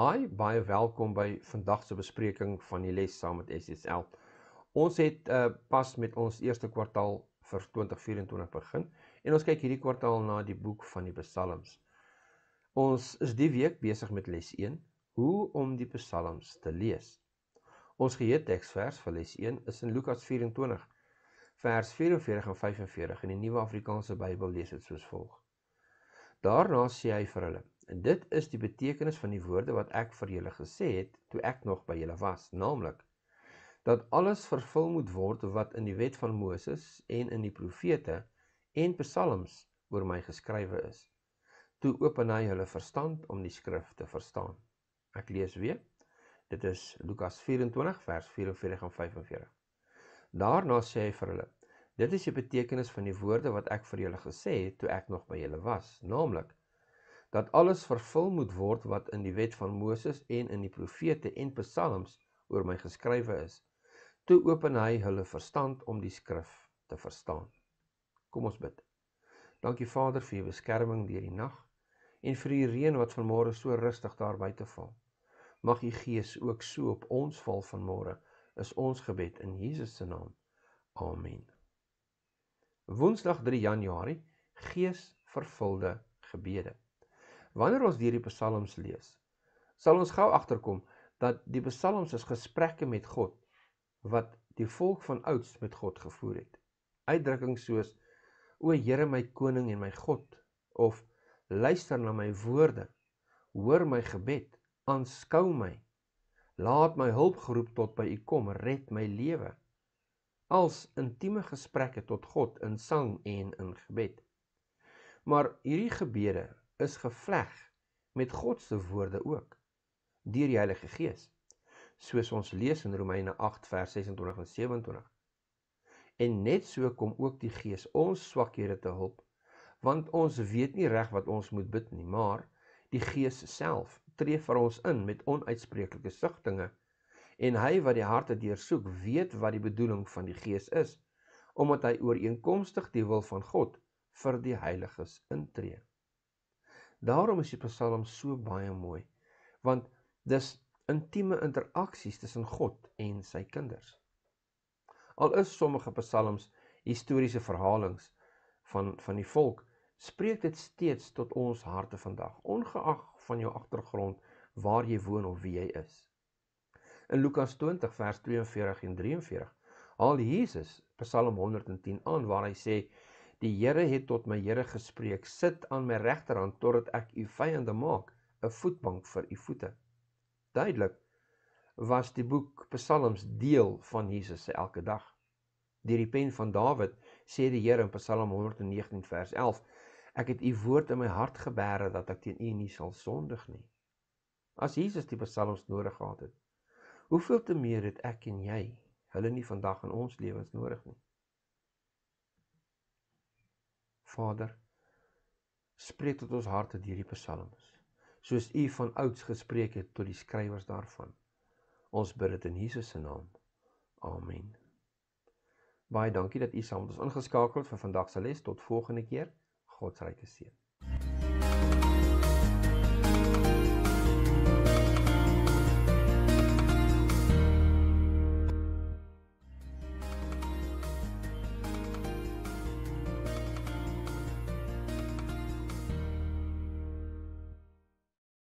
Hi, baie welkom by vandag se bespreking van die les saam met SSL. Ons het uh, pas met ons eerste kwartaal vir 2024 begin en ons kyk hierdie kwartaal na die boek van die Psalms. Ons is die week besig met les 1, hoe om die Psalms te lees. Ons geheetteksvers vir les 1 is in Lukas 24 vers 44 en 45 in die Nuwe Afrikaanse Bybel lees dit soos volg. Daarna sê hy vir hulle: En dit is die betekenis van die woorde wat ek vir julle gesê het toe ek nog by julle was, naamlik dat alles vervul moet word wat in die wet van Moses en in die profete en psalms oor my geskrywe is. Toe open hy hulle verstand om die skrif te verstaan. Ek lees weer. Dit is Lukas 24 vers 44 en 45. Daarna sê hy vir hulle: "Dit is die betekenis van die woorde wat ek vir julle gesê het toe ek nog by julle was, naamlik dat alles vervul moet word wat in die wet van Moses en in die profete en psalms oor my geskrywe is. Toe open hy hulle verstand om die skrif te verstaan. Kom ons bid. Dankie Vader vir u beskerming deur die nag en vir die reën wat vanmôre so rustig daar buite val. Mag u gees ook so op ons val vanmôre, is ons gebed in Jesus se naam. Amen. Woensdag 3 Januarie, gees vervulde gebede. Wanneer ons hierdie psalms lees, sal ons gou agterkom dat die psalms is gesprekke met God wat die volk van ouds met God gevoer het. Uitdrukkings soos O Here my koning en my God of luister na my woorde, hoor my gebed, aanskou my. Laat my hulp geroep tot by U kom, red my lewe. Als intieme gesprekke tot God in sang en in gebed. Maar hierdie gebede is gevleg met God se woorde ook deur die Heilige Gees. Soos ons lees in Romeine 8 vers 26 en 27. En net so kom ook die Gees ons swakhede te help want ons weet nie reg wat ons moet bid nie, maar die Gees self tree vir ons in met onuitspreeklike sugtinge en hy wat die harte deursoek weet wat die bedoeling van die Gees is omdat hy ooreenkomstig die wil van God vir die heiliges intree. Daarom is die Psalm so baie mooi, want dis intieme interaksies tussen God en sy kinders. Al is sommige psalms historiese verhalings van van die volk, spreek dit steeds tot ons harte vandag, ongeag van jou agtergrond, waar jy woon of wie jy is. In Lukas 20 vers 42 en 43 haal Jesus Psalm 110 aan waar hy sê Die Here het tot my Here gespreek: Sit aan my regterhand totdat ek u vyande maak 'n voetbank vir u voete. Duidelik was die boek Psalms deel van Jesus se elke dag. Deur die pen van Dawid sê die Here in Psalm 119 vers 11: Ek het u woord in my hart gebeere dat ek teen u nie sal sondig nie. As Jesus die Psalms nodig gehad het, hoeveel te meer het ek en jy hulle nie vandag in ons lewens nodig nie. Vader, spreek tot ons harte deur die psalms, soos U van ouds gespreek het tot die skrywers daarvan. Ons bid dit in Jesus se naam. Amen. Baie dankie dat u saam met ons ingeskakel het vir vandag se les. Tot volgende keer. God se ryke seën.